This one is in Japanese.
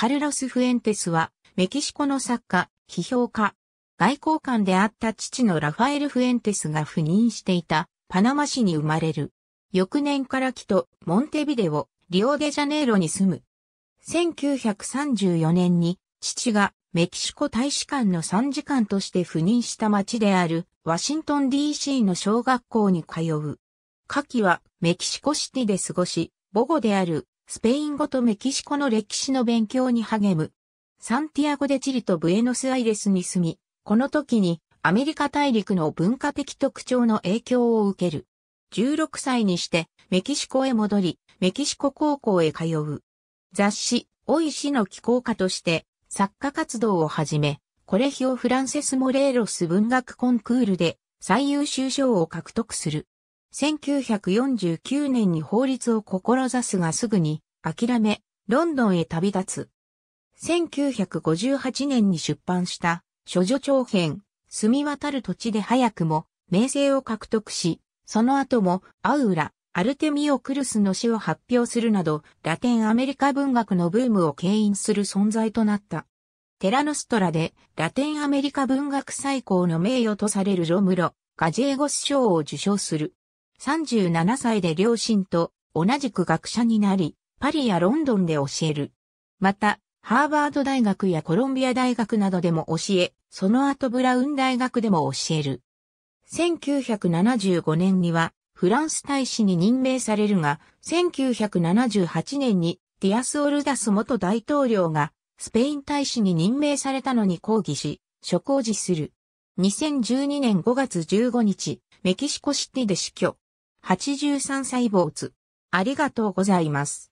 カルロス・フエンテスは、メキシコの作家、批評家、外交官であった父のラファエル・フエンテスが赴任していたパナマ市に生まれる。翌年から木とモンテビデオ、リオデジャネイロに住む。1934年に父がメキシコ大使館の参事官として赴任した町であるワシントン DC の小学校に通う。夏季はメキシコシティで過ごし、母語であるスペイン語とメキシコの歴史の勉強に励む。サンティアゴでチリとブエノスアイレスに住み、この時にアメリカ大陸の文化的特徴の影響を受ける。16歳にしてメキシコへ戻り、メキシコ高校へ通う。雑誌、オイシの寄稿家として作家活動を始め、コレヒオ・フランセス・モレーロス文学コンクールで最優秀賞を獲得する。1949年に法律を志すがすぐに諦め、ロンドンへ旅立つ。1958年に出版した、処女長編、住み渡る土地で早くも、名声を獲得し、その後も、アウラ、アルテミオ・クルスの詩を発表するなど、ラテンアメリカ文学のブームを牽引する存在となった。テラノストラで、ラテンアメリカ文学最高の名誉とされるロムロ・ガジェーゴス賞を受賞する。37歳で両親と同じく学者になり、パリやロンドンで教える。また、ハーバード大学やコロンビア大学などでも教え、その後ブラウン大学でも教える。1975年にはフランス大使に任命されるが、1978年にディアス・オルダス元大統領がスペイン大使に任命されたのに抗議し、諸行辞する。2012年5月15日、メキシコシティで死去。83歳坊主。ありがとうございます。